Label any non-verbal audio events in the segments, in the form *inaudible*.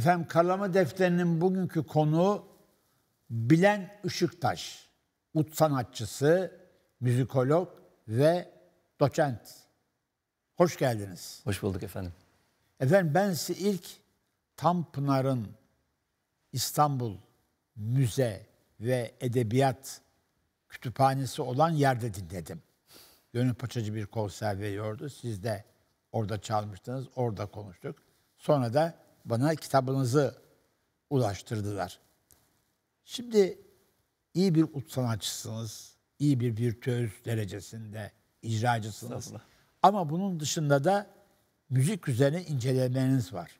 Efendim Karlama Defteri'nin bugünkü konuğu Bilen Işıktaş. Ut sanatçısı, müzikolog ve doçent. Hoş geldiniz. Hoş bulduk efendim. Efendim ben size ilk Tanpınar'ın İstanbul Müze ve Edebiyat Kütüphanesi olan yerde dinledim. Gönül Paçacı bir konser veriyordu. Siz de orada çalmıştınız, orada konuştuk. Sonra da bana kitabınızı ulaştırdılar. Şimdi iyi bir ut sanatçısınız, iyi bir virtüöz derecesinde icracısınız. Ama bunun dışında da müzik üzerine incelemeniz var.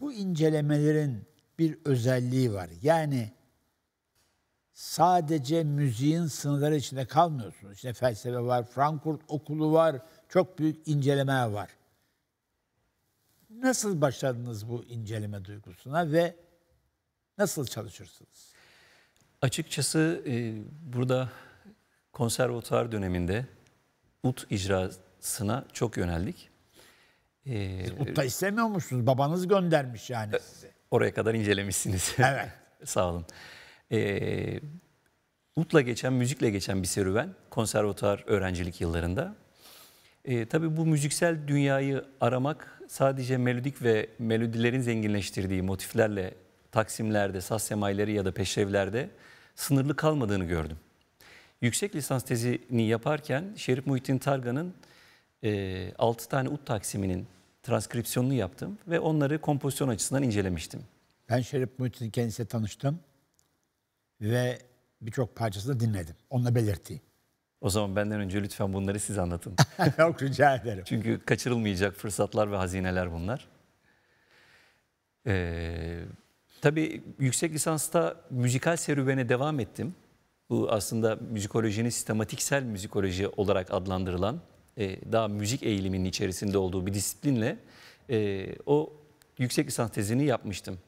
Bu incelemelerin bir özelliği var. Yani sadece müziğin sınırları içinde kalmıyorsunuz. İşte felsefe var, Frankfurt okulu var, çok büyük inceleme var. Nasıl başladınız bu inceleme duygusuna ve nasıl çalışıyorsunuz? Açıkçası e, burada konservatuar döneminde ut icrasına çok yöneldik. E, Siz utta istemiyor musunuz? Babanız göndermiş yani e, sizi. Oraya kadar incelemişsiniz. *laughs* Evet. *laughs* Sağ olun. E, utla geçen, müzikle geçen bir serüven konservatuar öğrencilik yıllarında. E, tabii bu müziksel dünyayı aramak sadece melodik ve melodilerin zenginleştirdiği motiflerle taksimlerde, saz semaileri ya da peşevlerde sınırlı kalmadığını gördüm. Yüksek lisans tezini yaparken Şerif Muhittin Targa'nın e, 6 tane ut taksiminin transkripsiyonunu yaptım ve onları kompozisyon açısından incelemiştim. Ben Şerif Muhittin kendisiyle tanıştım ve birçok parçasını dinledim. Onunla belirteyim. O zaman benden önce lütfen bunları siz anlatın. *laughs* Yok rica ederim. Çünkü kaçırılmayacak fırsatlar ve hazineler bunlar. Ee, tabii yüksek lisansta müzikal serüvene devam ettim. Bu aslında müzikolojinin sistematiksel müzikoloji olarak adlandırılan e, daha müzik eğiliminin içerisinde olduğu bir disiplinle e, o yüksek lisans tezini yapmıştım.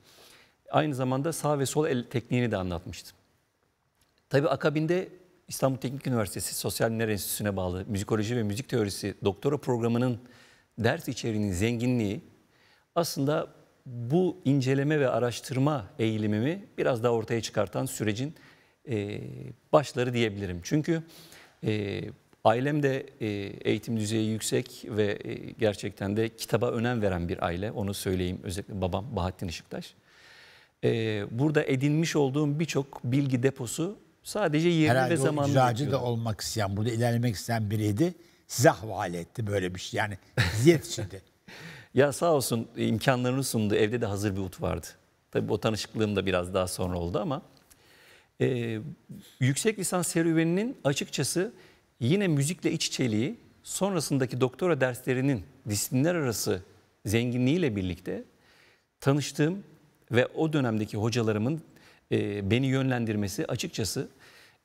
Aynı zamanda sağ ve sol el tekniğini de anlatmıştım. Tabii akabinde İstanbul Teknik Üniversitesi Sosyal Bilimler Enstitüsü'ne bağlı Müzikoloji ve Müzik Teorisi doktora programının ders içeriğinin zenginliği aslında bu inceleme ve araştırma eğilimimi biraz daha ortaya çıkartan sürecin e, başları diyebilirim. Çünkü e, ailem de e, eğitim düzeyi yüksek ve e, gerçekten de kitaba önem veren bir aile. Onu söyleyeyim özellikle babam Bahattin Işıktaş. E, burada edinmiş olduğum birçok bilgi deposu Sadece yerini Herhalde ve zamanını Herhalde icracı da olmak isteyen, burada ilerlemek isteyen biriydi. Size havale etti böyle bir şey. Yani size *laughs* ya sağ olsun imkanlarını sundu. Evde de hazır bir ut vardı. Tabii o tanışıklığım da biraz daha sonra oldu ama. E, yüksek lisans serüveninin açıkçası yine müzikle iç içeliği sonrasındaki doktora derslerinin disiplinler arası zenginliğiyle birlikte tanıştığım ve o dönemdeki hocalarımın e, beni yönlendirmesi açıkçası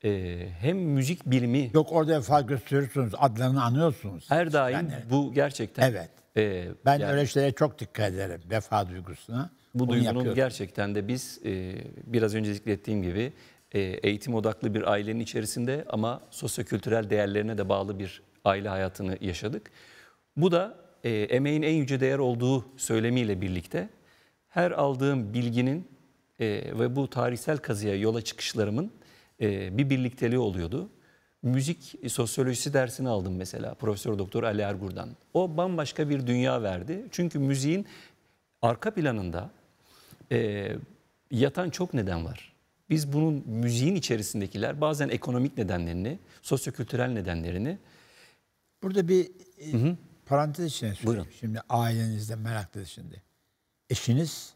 e, hem müzik bilimi... Yok orada fark gösteriyorsunuz, adlarını anıyorsunuz. Her daim yani, bu gerçekten... Evet. E, ben yani, öyle şeylere çok dikkat ederim, vefa duygusuna. Bu duygunun gerçekten de biz e, biraz önce zikrettiğim gibi e, eğitim odaklı bir ailenin içerisinde ama sosyokültürel değerlerine de bağlı bir aile hayatını yaşadık. Bu da e, emeğin en yüce değer olduğu söylemiyle birlikte her aldığım bilginin e, ve bu tarihsel kazıya yola çıkışlarımın e, bir birlikteliği oluyordu. Müzik e, sosyolojisi dersini aldım mesela Profesör Doktor Ali Ergur'dan. O bambaşka bir dünya verdi. Çünkü müziğin arka planında e, yatan çok neden var. Biz bunun müziğin içerisindekiler bazen ekonomik nedenlerini, sosyokültürel nedenlerini. Burada bir e, hı hı. parantez içine söyleyeyim. Buyurun. Şimdi ailenizden meraklı şimdi. Eşiniz?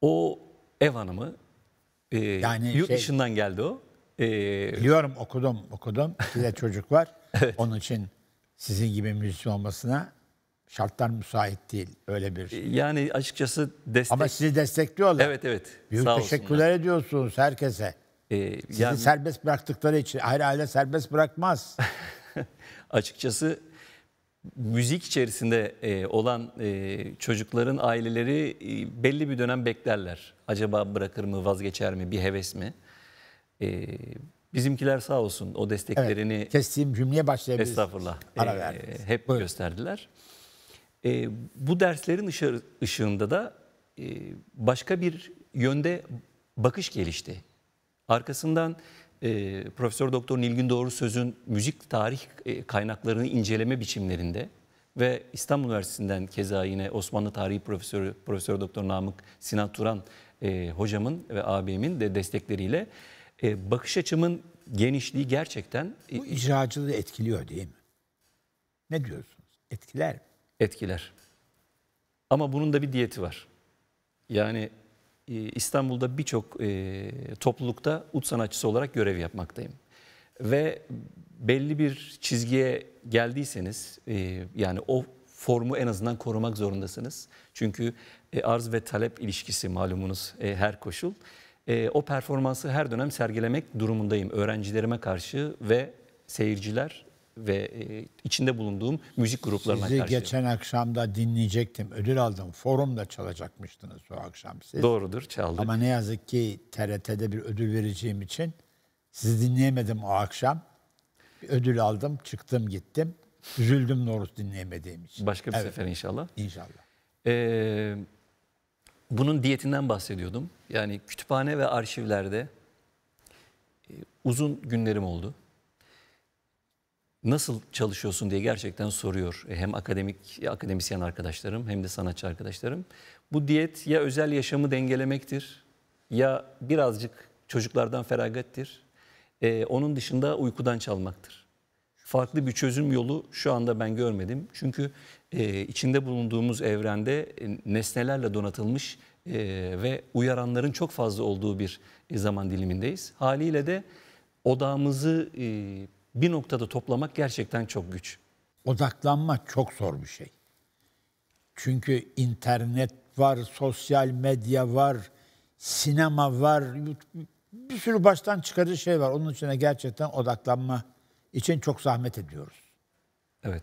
O ev hanımı. E, yani yurt şey, dışından geldi o. E, biliyorum okudum okudum. *laughs* Size çocuk var. evet. Onun için sizin gibi müzisyen olmasına şartlar müsait değil öyle bir şey. Yani açıkçası destek. Ama sizi destekliyorlar. Evet evet. Büyük Sağ teşekkürler olsunlar. ediyorsunuz herkese. Ee, sizi yani... serbest bıraktıkları için. Ayrı aile serbest bırakmaz. *laughs* açıkçası müzik içerisinde e, olan e, çocukların aileleri e, belli bir dönem beklerler. Acaba bırakır mı, vazgeçer mi, bir heves mi? bizimkiler sağ olsun o desteklerini... Evet, kestiğim cümleye başlayabiliriz. Estağfurlah. Ara verdiniz. hep Buyurun. gösterdiler. bu derslerin ışığında da başka bir yönde bakış gelişti. Arkasından e, Profesör Doktor Nilgün Doğru Söz'ün müzik tarih e, kaynaklarını inceleme biçimlerinde ve İstanbul Üniversitesi'nden keza yine Osmanlı Tarihi Profesörü Profesör Doktor Namık Sinan Turan e, hocamın ve abimin de destekleriyle e, bakış açımın genişliği gerçekten... E, Bu icracılığı etkiliyor değil mi? Ne diyorsunuz? Etkiler mi? Etkiler. Ama bunun da bir diyeti var. Yani e, İstanbul'da birçok e, toplulukta ut sanatçısı olarak görev yapmaktayım. Ve belli bir çizgiye geldiyseniz e, yani o formu en azından korumak zorundasınız. Çünkü arz ve talep ilişkisi malumunuz her koşul. O performansı her dönem sergilemek durumundayım öğrencilerime karşı ve seyirciler ve e, içinde bulunduğum müzik gruplarına Sizi karşı. Sizi geçen akşam da dinleyecektim. Ödül aldım. Forumda çalacakmıştınız o akşam siz. Doğrudur çaldı. Ama ne yazık ki TRT'de bir ödül vereceğim için sizi dinleyemedim o akşam. Bir ödül aldım, çıktım gittim. Üzüldüm Noruz dinleyemediğim için. Başka bir evet. sefer inşallah. İnşallah. Ee, bunun diyetinden bahsediyordum. Yani kütüphane ve arşivlerde e, uzun günlerim oldu nasıl çalışıyorsun diye gerçekten soruyor. E, hem akademik akademisyen arkadaşlarım hem de sanatçı arkadaşlarım. Bu diyet ya özel yaşamı dengelemektir ya birazcık çocuklardan feragattir. Ee, onun dışında uykudan çalmaktır. Farklı bir çözüm yolu şu anda ben görmedim. Çünkü e, içinde bulunduğumuz evrende e, nesnelerle donatılmış e, ve uyaranların çok fazla olduğu bir e, zaman dilimindeyiz. Haliyle de odamızı e, bir noktada toplamak gerçekten çok güç. Odaklanma çok zor bir şey. Çünkü internet var, sosyal medya var, sinema var, bir sürü baştan çıkarıcı şey var. Onun için gerçekten odaklanma için çok zahmet ediyoruz. Evet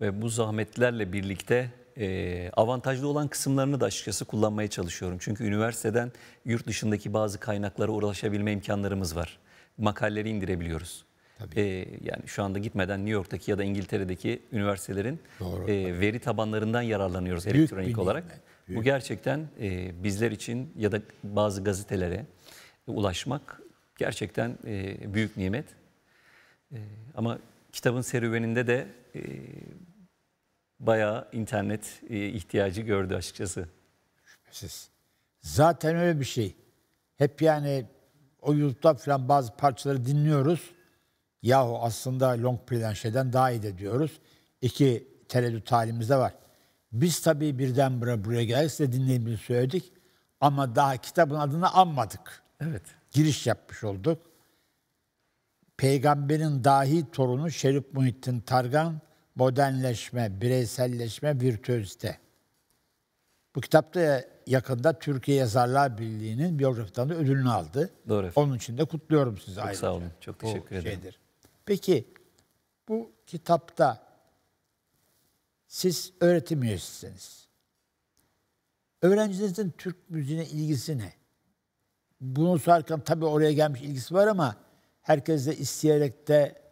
ve bu zahmetlerle birlikte e, avantajlı olan kısımlarını da açıkçası kullanmaya çalışıyorum. Çünkü üniversiteden yurt dışındaki bazı kaynaklara ulaşabilme imkanlarımız var. Makalleri indirebiliyoruz. Tabii. E, yani şu anda gitmeden New York'taki ya da İngiltere'deki üniversitelerin Doğru, e, veri tabanlarından yararlanıyoruz Büyük elektronik olarak. Büyük. Bu gerçekten e, bizler için ya da bazı gazetelere ulaşmak gerçekten e, büyük nimet. E, ama kitabın serüveninde de e, bayağı internet e, ihtiyacı gördü açıkçası. Şüphesiz. Zaten öyle bir şey. Hep yani o YouTube'da falan bazı parçaları dinliyoruz. Yahu aslında long plan şeyden daha iyi de diyoruz. İki tereddüt halimizde var. Biz tabii birden buraya, buraya geldik size dinleyimizi söyledik. Ama daha kitabın adını anmadık. Evet. Giriş yapmış olduk. Peygamberin dahi torunu Şerif Muhittin Targan modernleşme, bireyselleşme, virtüözite. Bu kitapta yakında Türkiye Yazarlar Birliği'nin biyografidan da ödülünü aldı. Doğru efendim. Onun için de kutluyorum sizi Çok ayrıca. sağ olun. Çok teşekkür ederim. Şeydir. Peki bu kitapta siz öğretim üyesisiniz. Öğrencinizin Türk müziğine ilgisi ne? Bunu sorarken tabii oraya gelmiş ilgisi var ama herkes de isteyerek de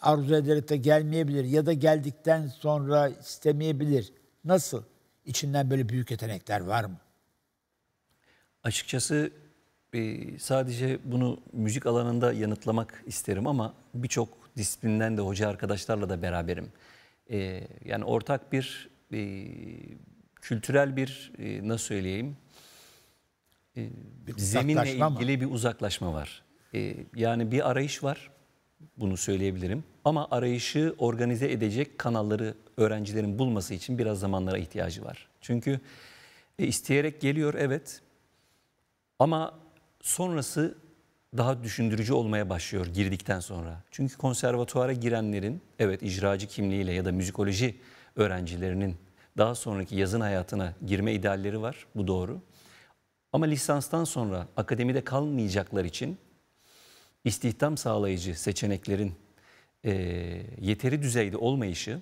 arzu ederek de gelmeyebilir ya da geldikten sonra istemeyebilir. Nasıl? İçinden böyle büyük yetenekler var mı? Açıkçası ee, sadece bunu müzik alanında yanıtlamak isterim ama birçok disiplinden de hoca arkadaşlarla da beraberim. Ee, yani ortak bir e, kültürel bir e, nasıl söyleyeyim ee, bir zeminle ilgili mı? bir uzaklaşma var. yani bir arayış var bunu söyleyebilirim. Ama arayışı organize edecek kanalları öğrencilerin bulması için biraz zamanlara ihtiyacı var. Çünkü e, isteyerek geliyor evet ama sonrası daha düşündürücü olmaya başlıyor girdikten sonra. Çünkü konservatuara girenlerin evet icracı kimliğiyle ya da müzikoloji öğrencilerinin daha sonraki yazın hayatına girme idealleri var. Bu doğru. Ama lisanstan sonra akademide kalmayacaklar için istihdam sağlayıcı seçeneklerin e, yeteri düzeyde olmayışı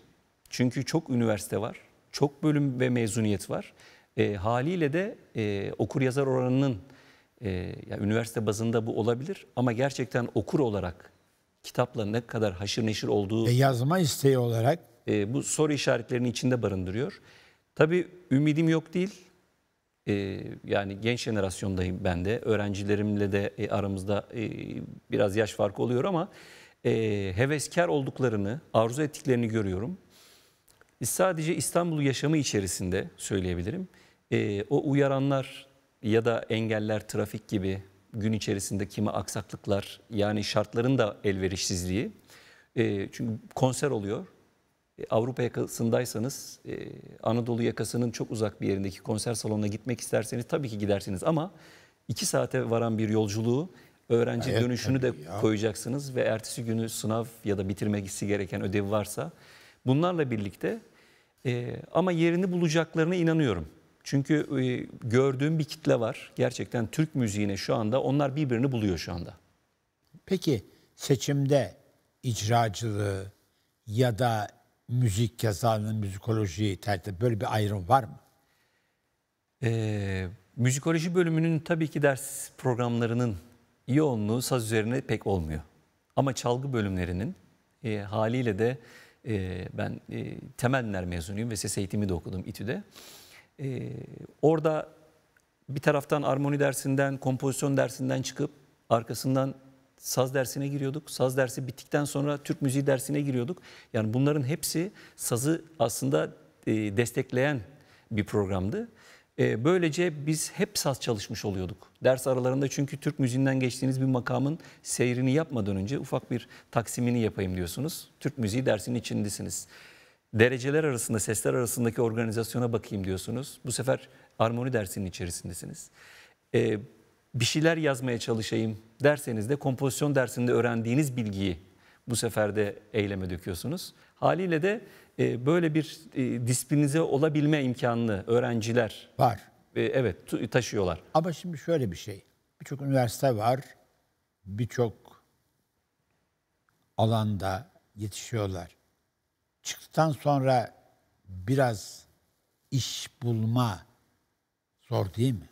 çünkü çok üniversite var, çok bölüm ve mezuniyet var. E, haliyle de e, okur yazar oranının e, ee, yani üniversite bazında bu olabilir ama gerçekten okur olarak kitapla ne kadar haşır neşir olduğu... E yazma isteği olarak. E, bu soru işaretlerini içinde barındırıyor. Tabii ümidim yok değil. E, yani genç jenerasyondayım ben de. Öğrencilerimle de e, aramızda e, biraz yaş farkı oluyor ama e, heveskar olduklarını, arzu ettiklerini görüyorum. sadece İstanbul yaşamı içerisinde söyleyebilirim. E, o uyaranlar ya da engeller, trafik gibi gün içerisinde kimi aksaklıklar yani şartların da elverişsizliği. E, çünkü konser oluyor. E, Avrupa yakasındaysanız e, Anadolu yakasının çok uzak bir yerindeki konser salonuna gitmek isterseniz tabii ki gidersiniz ama iki saate varan bir yolculuğu öğrenci evet, dönüşünü de ya. koyacaksınız ve ertesi günü sınav ya da bitirmesi gereken ödev varsa bunlarla birlikte ama yerini bulacaklarına inanıyorum. Çünkü e, gördüğüm bir kitle var. Gerçekten Türk müziğine şu anda onlar birbirini buluyor şu anda. Peki seçimde icracılığı ya da müzik yazarının müzikolojiyi tercih böyle bir ayrım var mı? Ee, müzikoloji bölümünün tabii ki ders programlarının yoğunluğu saz üzerine pek olmuyor. Ama çalgı bölümlerinin e, haliyle de e, ben e, temeller mezunuyum ve ses eğitimi de okudum İTÜ'de e, orada bir taraftan armoni dersinden, kompozisyon dersinden çıkıp arkasından saz dersine giriyorduk. Saz dersi bittikten sonra Türk müziği dersine giriyorduk. Yani bunların hepsi sazı aslında e, destekleyen bir programdı. E, böylece biz hep saz çalışmış oluyorduk. Ders aralarında çünkü Türk müziğinden geçtiğiniz bir makamın seyrini yapmadan önce ufak bir taksimini yapayım diyorsunuz. Türk müziği dersinin içindesiniz dereceler arasında, sesler arasındaki organizasyona bakayım diyorsunuz. Bu sefer armoni dersinin içerisindesiniz. Ee, bir şeyler yazmaya çalışayım derseniz de kompozisyon dersinde öğrendiğiniz bilgiyi bu sefer de eyleme döküyorsunuz. Haliyle de e, böyle bir e, disiplinize olabilme imkanını öğrenciler var. E, evet taşıyorlar. Ama şimdi şöyle bir şey. Birçok üniversite var. Birçok alanda yetişiyorlar çıktıktan sonra biraz iş bulma zor değil mi?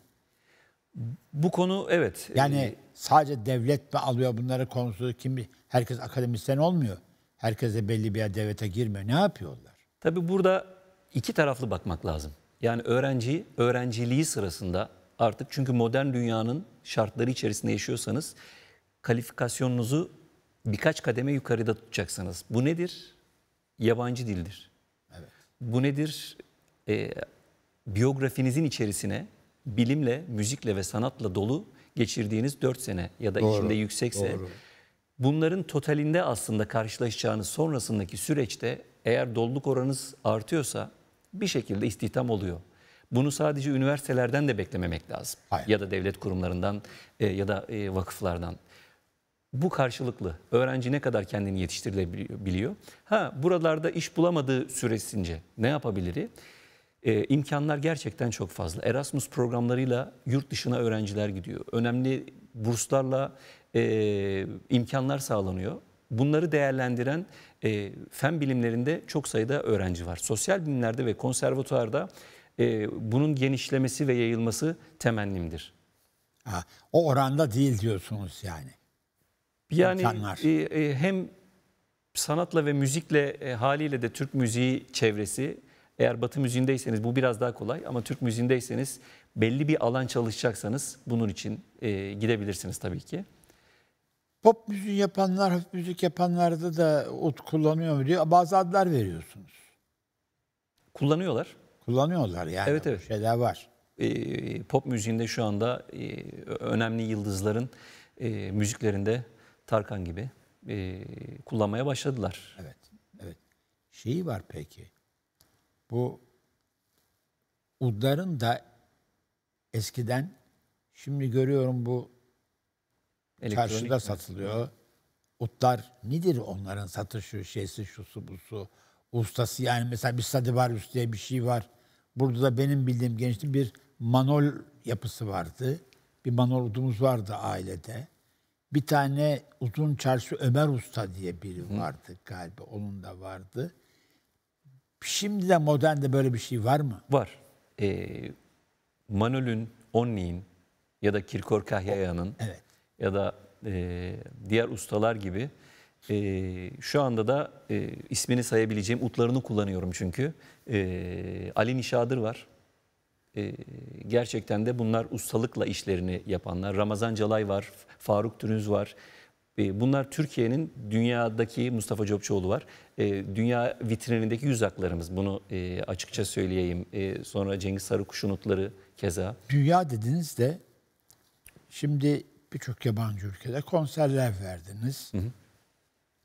Bu konu evet. Yani e, sadece devlet mi alıyor bunları konusu kim herkes akademisyen olmuyor. Herkese belli bir yer devlete girmiyor. Ne yapıyorlar? Tabii burada iki taraflı bakmak lazım. Yani öğrenci öğrenciliği sırasında artık çünkü modern dünyanın şartları içerisinde yaşıyorsanız kalifikasyonunuzu birkaç kademe yukarıda tutacaksınız. Bu nedir? yabancı dildir. Evet. Bu nedir? E, biyografinizin içerisine bilimle, müzikle ve sanatla dolu geçirdiğiniz 4 sene ya da doğru, içinde yüksekse doğru. bunların totalinde aslında karşılaşacağınız sonrasındaki süreçte eğer doluluk oranınız artıyorsa bir şekilde istihdam oluyor. Bunu sadece üniversitelerden de beklememek lazım. Hayır. Ya da devlet kurumlarından e, ya da e, vakıflardan bu karşılıklı. Öğrenci ne kadar kendini yetiştirebiliyor? Ha buralarda iş bulamadığı süresince ne yapabilir? Ee, imkanlar gerçekten çok fazla. Erasmus programlarıyla yurt dışına öğrenciler gidiyor. Önemli burslarla e, imkanlar sağlanıyor. Bunları değerlendiren e, fen bilimlerinde çok sayıda öğrenci var. Sosyal bilimlerde ve konservatuarda e, bunun genişlemesi ve yayılması temennimdir. Ha, o oranda değil diyorsunuz yani. Yani E, e, hem sanatla ve müzikle e, haliyle de Türk müziği çevresi eğer Batı müziğindeyseniz bu biraz daha kolay ama Türk müziğindeyseniz belli bir alan çalışacaksanız bunun için e, gidebilirsiniz tabii ki. Pop müziği yapanlar, hafif müzik yapanlarda da ot kullanıyor mu diyor. Bazı adlar veriyorsunuz. Kullanıyorlar. Kullanıyorlar yani. Evet evet. Şeyler var. E, pop müziğinde şu anda e, önemli yıldızların e, müziklerinde Tarkan gibi e, kullanmaya başladılar. Evet, evet. Şeyi var peki. Bu udların da eskiden şimdi görüyorum bu Elektronik çarşıda mi? satılıyor. Utlar nedir onların satışı, şeysi, şusu, busu, ustası yani mesela bir Stradivarius diye bir şey var. Burada da benim bildiğim gençliğim bir manol yapısı vardı. Bir manol udumuz vardı ailede. Bir tane uzun çarşı Ömer Usta diye biri vardı Hı. galiba. Onun da vardı. Şimdi de modernde böyle bir şey var mı? Var. Ee, Manol'ün, Onni'nin ya da Kirkor Kahyaya'nın evet. ya da e, diğer ustalar gibi e, şu anda da e, ismini sayabileceğim utlarını kullanıyorum çünkü. E, Ali Nişadır var e, gerçekten de bunlar ustalıkla işlerini yapanlar. Ramazan Calay var, Faruk Dünüz var. E, bunlar Türkiye'nin dünyadaki Mustafa Copçuoğlu var. E, dünya vitrinindeki yüz haklarımız. Bunu e, açıkça söyleyeyim. E, sonra Cengiz Sarıkuş unutları keza. Dünya dediniz de şimdi birçok yabancı ülkede konserler verdiniz. Hı hı.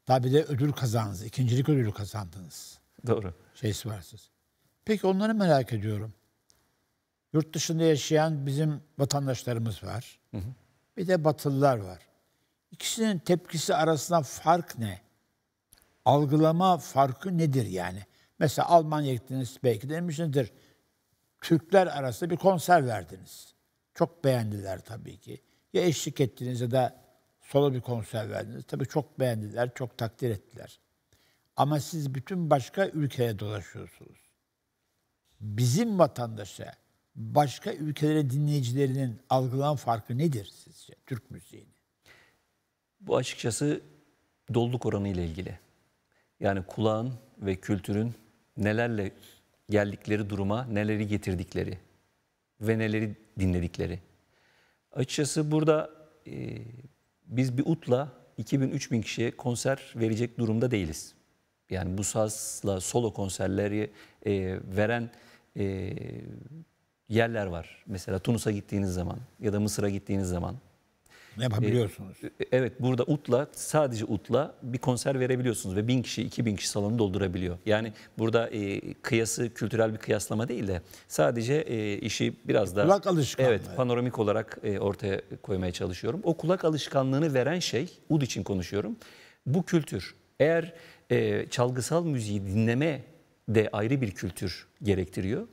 Tabii de ödül kazandınız. ikincilik ödülü kazandınız. Doğru. Şeysi varsınız. Peki onları merak ediyorum. Yurt dışında yaşayan bizim vatandaşlarımız var. Hı hı. Bir de Batılılar var. İkisinin tepkisi arasında fark ne? Algılama farkı nedir yani? Mesela Almanya'ya gittiniz belki demişsinizdir. Türkler arasında bir konser verdiniz. Çok beğendiler tabii ki. Ya eşlik ettiniz de da solo bir konser verdiniz. Tabii çok beğendiler, çok takdir ettiler. Ama siz bütün başka ülkeye dolaşıyorsunuz. Bizim vatandaşa başka ülkelere dinleyicilerinin algılan farkı nedir sizce Türk müziğini? Bu açıkçası doluluk oranı ile ilgili. Yani kulağın ve kültürün nelerle geldikleri duruma, neleri getirdikleri ve neleri dinledikleri. Açıkçası burada e, biz bir utla 2000-3000 kişiye konser verecek durumda değiliz. Yani bu sazla solo konserleri e, veren e, yerler var. Mesela Tunus'a gittiğiniz zaman ya da Mısır'a gittiğiniz zaman. Yapabiliyorsunuz. E, e, evet burada utla sadece utla bir konser verebiliyorsunuz ve bin kişi iki bin kişi salonu doldurabiliyor. Yani burada e, kıyası kültürel bir kıyaslama değil de sadece e, işi biraz daha kulak alışkanlığı. Evet panoramik olarak e, ortaya koymaya çalışıyorum. O kulak alışkanlığını veren şey ud için konuşuyorum. Bu kültür eğer e, çalgısal müziği dinleme de ayrı bir kültür gerektiriyor.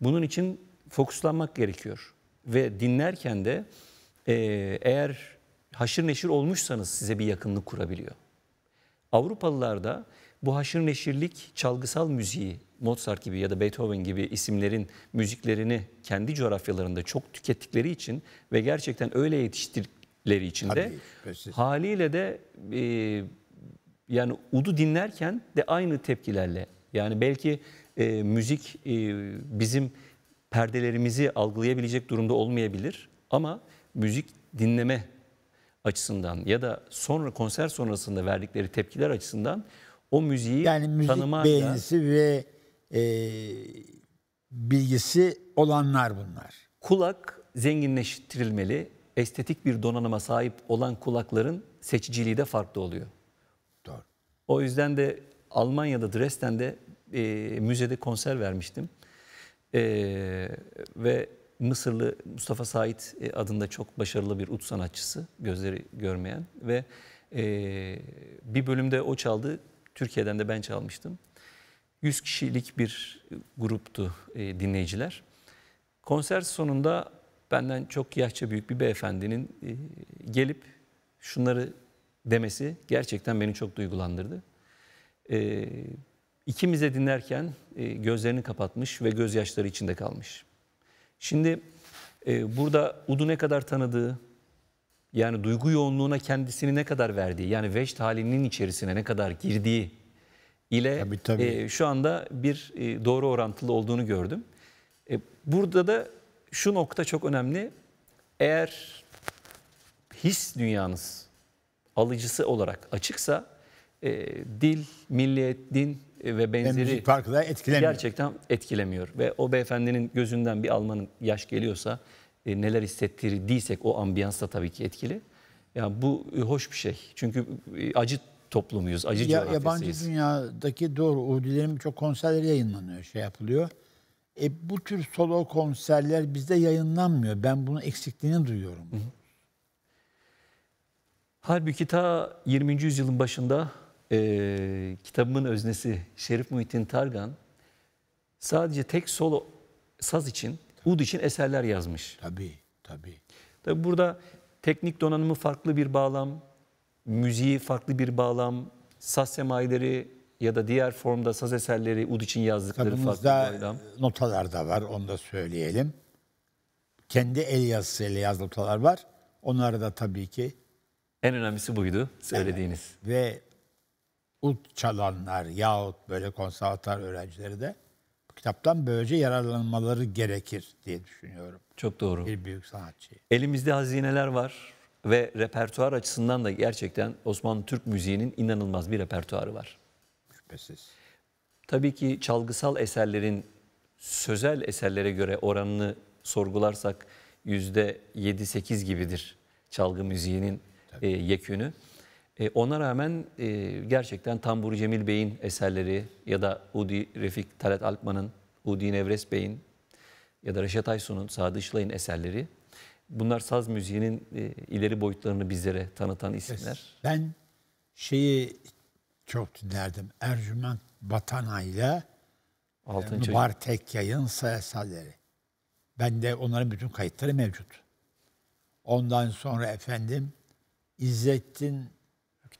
Bunun için fokuslanmak gerekiyor. Ve dinlerken de e, eğer haşır neşir olmuşsanız size bir yakınlık kurabiliyor. Avrupalılarda bu haşır neşirlik çalgısal müziği Mozart gibi ya da Beethoven gibi isimlerin müziklerini kendi coğrafyalarında çok tükettikleri için ve gerçekten öyle yetiştirdikleri için de haliyle de e, yani udu dinlerken de aynı tepkilerle yani belki e, müzik e, bizim perdelerimizi algılayabilecek durumda olmayabilir ama müzik dinleme açısından ya da sonra konser sonrasında verdikleri tepkiler açısından o müziği yani müzik tanıma beğenisi ve e, bilgisi olanlar bunlar. Kulak zenginleştirilmeli, estetik bir donanıma sahip olan kulakların seçiciliği de farklı oluyor. Doğru. O yüzden de Almanya'da Dresden'de e, müzede konser vermiştim. Ee, ve Mısırlı Mustafa Sait e, adında çok başarılı bir ut sanatçısı, gözleri görmeyen ve e, bir bölümde o çaldı, Türkiye'den de ben çalmıştım. 100 kişilik bir gruptu e, dinleyiciler. Konser sonunda benden çok yaşça büyük bir beyefendinin e, gelip şunları demesi gerçekten beni çok duygulandırdı. E, İkimize dinlerken e, gözlerini kapatmış ve gözyaşları içinde kalmış. Şimdi e, burada Ud'u ne kadar tanıdığı, yani duygu yoğunluğuna kendisini ne kadar verdiği, yani vecd halinin içerisine ne kadar girdiği ile tabii, tabii. E, şu anda bir doğru orantılı olduğunu gördüm. burada da şu nokta çok önemli. Eğer his dünyanız alıcısı olarak açıksa dil, milliyet, din e, ve benzeri farkı etkilemiyor. Gerçekten etkilemiyor ve o beyefendinin gözünden bir Alman'ın yaş geliyorsa e, neler hissettirdiysek o ambiyansla tabii ki etkili. Yani bu e, hoş bir şey. Çünkü e, acı toplumuyuz, acı ya, Yabancı dünyadaki doğru Uğurlulerin çok konserleri yayınlanıyor, şey yapılıyor. E, bu tür solo konserler bizde yayınlanmıyor. Ben bunun eksikliğini duyuyorum. Hı hı. Halbuki ta 20. yüzyılın başında e, kitabımın öznesi Şerif Muhittin Targan sadece tek solo saz için, ud için eserler yazmış. Tabii, tabii. Tabii burada teknik donanımı farklı bir bağlam, müziği farklı bir bağlam, saz semayileri ya da diğer formda saz eserleri ud için yazdıkları Kitabımızda farklı bir bağlam. notalar da var, onu da söyleyelim. Kendi el yazısıyla yazdığı notalar var. Onları da tabii ki en önemlisi buydu söylediğiniz. Evet. Ve ut çalanlar yahut böyle konservatuar öğrencileri de bu kitaptan böylece yararlanmaları gerekir diye düşünüyorum. Çok doğru. Bir büyük sanatçı. Elimizde hazineler var ve repertuar açısından da gerçekten Osmanlı Türk müziğinin inanılmaz bir repertuarı var. Şüphesiz. Tabii ki çalgısal eserlerin sözel eserlere göre oranını sorgularsak %7-8 gibidir çalgı müziğinin Tabii. e, yekünü. E, ona rağmen e, gerçekten Tambur Cemil Bey'in eserleri ya da Udi Refik Talat Alpman'ın, Udi Nevres Bey'in ya da Reşat Aysun'un, Sadı Işlay'ın eserleri. Bunlar saz müziğinin e, ileri boyutlarını bizlere tanıtan isimler. Ben şeyi çok dinlerdim. Ercüment Batanayla, e, Bartek Yayın eserleri. de onların bütün kayıtları mevcut. Ondan sonra efendim İzzettin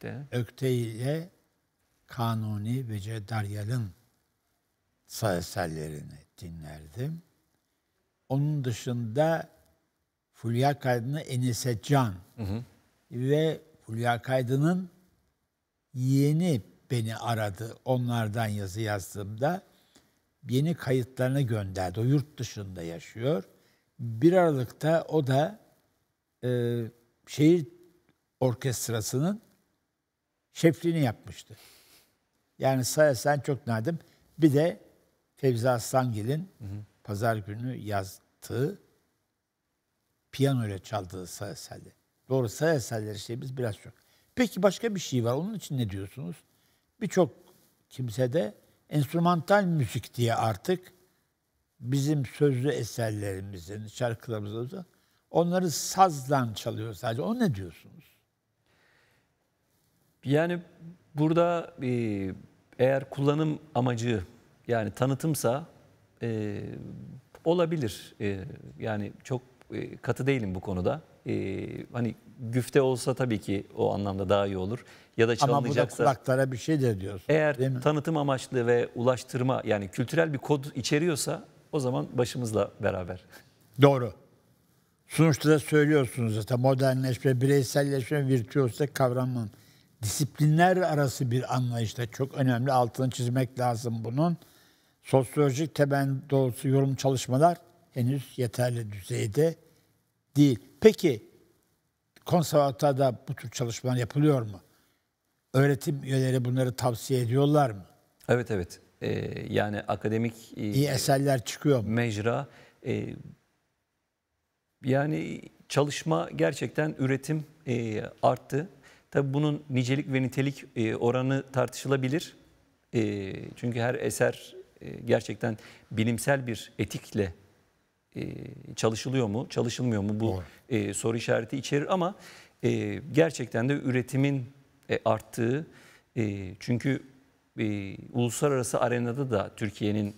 işte. Ökte ile Kanuni ve Cedaryal'ın eserlerini dinlerdim. Onun dışında Fulya Kaydın'ı Enise Can hı hı. ve Fulya Kaydın'ın yeni beni aradı onlardan yazı yazdığımda. Yeni kayıtlarını gönderdi. O yurt dışında yaşıyor. Bir Aralık'ta o da e, şehir orkestrasının şefliğini yapmıştı. Yani sayasan çok nadim. Bir de Fevzi Aslangil'in pazar günü yazdığı piyano ile çaldığı say eserleri. Doğru say eserleri şeyimiz biraz çok. Peki başka bir şey var. Onun için ne diyorsunuz? Birçok kimse de enstrümantal müzik diye artık bizim sözlü eserlerimizin, şarkılarımızın onları sazdan çalıyor sadece. O ne diyorsunuz? Yani burada e, eğer kullanım amacı yani tanıtımsa e, olabilir. E, yani çok e, katı değilim bu konuda. E, hani güfte olsa tabii ki o anlamda daha iyi olur. Ya da çalınacaksa. Ama bu da kulaklara bir şey de diyorsun. Eğer tanıtım amaçlı ve ulaştırma yani kültürel bir kod içeriyorsa o zaman başımızla beraber. Doğru. Sonuçta da söylüyorsunuz zaten modernleşme, bireyselleşme, virtüözlük kavramının disiplinler arası bir anlayışta çok önemli altını çizmek lazım bunun. Sosyolojik temel doğrusu yorum çalışmalar henüz yeterli düzeyde değil. Peki konservatuarda bu tür çalışmalar yapılıyor mu? Öğretim üyeleri bunları tavsiye ediyorlar mı? Evet evet. Ee, yani akademik e, iyi eserler çıkıyor mu? Mecra e, yani çalışma gerçekten üretim e, arttı. Tabi bunun nicelik ve nitelik e, oranı tartışılabilir. E, çünkü her eser e, gerçekten bilimsel bir etikle çalışılıyor mu, çalışılmıyor mu bu Doğru. soru işareti içerir ama gerçekten de üretimin arttığı çünkü uluslararası arenada da Türkiye'nin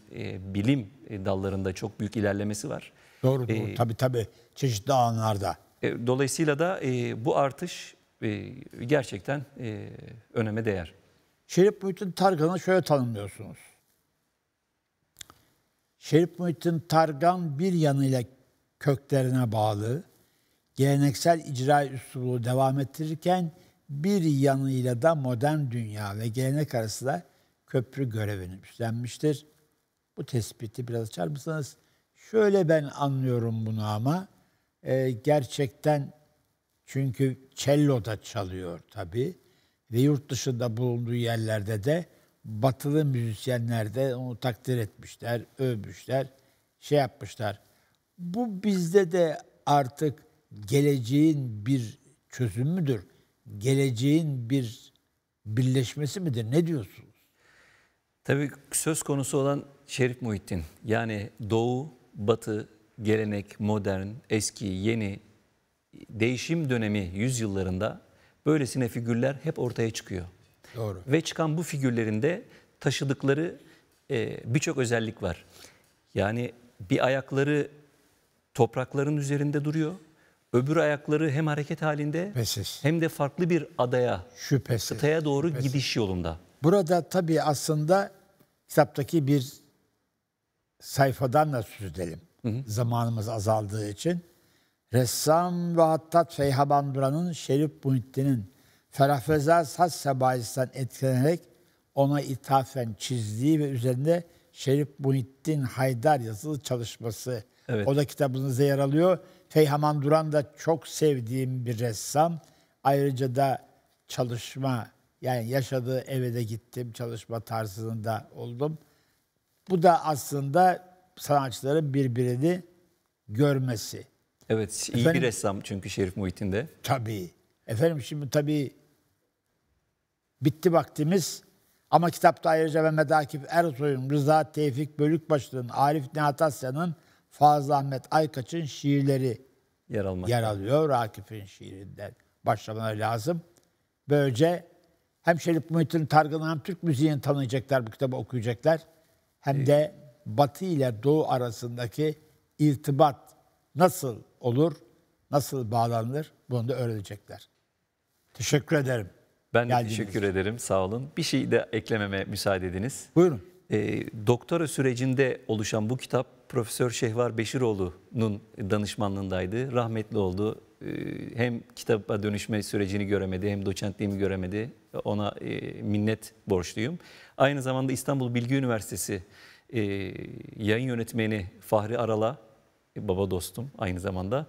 bilim dallarında çok büyük ilerlemesi var. Doğru, doğru. Ee, tabii tabii çeşitli alanlarda. Dolayısıyla da bu artış e, gerçekten e, öneme değer. Şerif Muhittin Targan'ı şöyle tanımlıyorsunuz. Şerif Muhittin Targan bir yanıyla köklerine bağlı, geleneksel icra üslubu devam ettirirken bir yanıyla da modern dünya ve gelenek arasında köprü görevini üstlenmiştir. Bu tespiti biraz açar mısınız? Şöyle ben anlıyorum bunu ama e, gerçekten çünkü cello da çalıyor tabii. Ve yurt dışında bulunduğu yerlerde de batılı müzisyenler de onu takdir etmişler, övmüşler, şey yapmışlar. Bu bizde de artık geleceğin bir çözüm müdür? Geleceğin bir birleşmesi midir? Ne diyorsunuz? Tabii söz konusu olan Şerif Muhittin. Yani doğu, batı, gelenek, modern, eski, yeni değişim dönemi yüzyıllarında böylesine figürler hep ortaya çıkıyor. Doğru. Ve çıkan bu figürlerin de taşıdıkları e, birçok özellik var. Yani bir ayakları toprakların üzerinde duruyor. Öbür ayakları hem hareket halinde Şüphesiz. hem de farklı bir adaya, Şüphesiz. kıtaya doğru Şüphesiz. gidiş yolunda. Burada tabii aslında kitaptaki bir sayfadan da söz edelim. Zamanımız azaldığı için ressam ve hattat Feyhaban Duran'ın Şerif Muhittin'in Ferah Saz Sebahis'ten etkilenerek ona ithafen çizdiği ve üzerinde Şerif Muhittin Haydar yazılı çalışması. Evet. O da kitabınıza yer alıyor. Feyhaman Duran da çok sevdiğim bir ressam. Ayrıca da çalışma yani yaşadığı eve de gittim. Çalışma tarzında oldum. Bu da aslında sanatçıların birbirini görmesi. Evet iyi Efendim, bir ressam çünkü Şerif Muhittin de. Tabii. Efendim şimdi tabii bitti vaktimiz. Ama kitapta ayrıca Mehmet Akif Ersoy'un, Rıza Tevfik Bölükbaşı'nın, Arif Nihat Asya'nın, Fazıl Ahmet Aykaç'ın şiirleri yer, yer alıyor. rakipin şiirinden başlamana lazım. Böylece hem Şerif Muhittin Targın'ı hem Türk müziğini tanıyacaklar, bu kitabı okuyacaklar. Hem ee, de Batı ile Doğu arasındaki irtibat nasıl olur, nasıl bağlanılır bunu da öğrenecekler. Teşekkür ederim. Ben de teşekkür ederim. Sağ olun. Bir şey de eklememe müsaade ediniz. Buyurun. E, doktora sürecinde oluşan bu kitap Profesör Şehvar Beşiroğlu'nun danışmanlığındaydı. Rahmetli oldu. E, hem kitaba dönüşme sürecini göremedi hem doçentliğimi göremedi. Ona e, minnet borçluyum. Aynı zamanda İstanbul Bilgi Üniversitesi e, yayın yönetmeni Fahri Aral'a baba dostum aynı zamanda.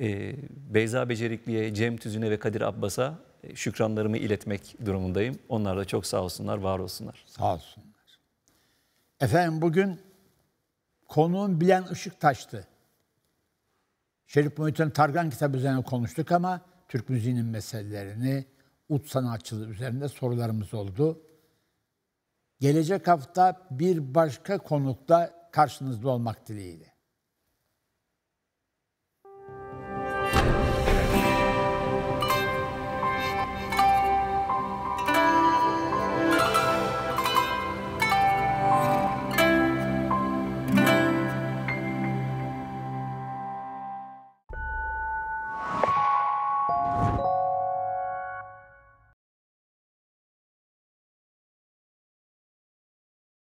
Ee, Beyza Becerikli'ye, Cem Tüzün'e ve Kadir Abbas'a e, şükranlarımı iletmek durumundayım. Onlar da çok sağ olsunlar, var olsunlar. Sağ olsunlar. Efendim bugün konuğum Bilen ışık taştı. Şerif Muhittin Targan kitabı üzerine konuştuk ama Türk müziğinin meselelerini, ut sanatçılığı üzerinde sorularımız oldu. Gelecek hafta bir başka konukla karşınızda olmak dileğiyle.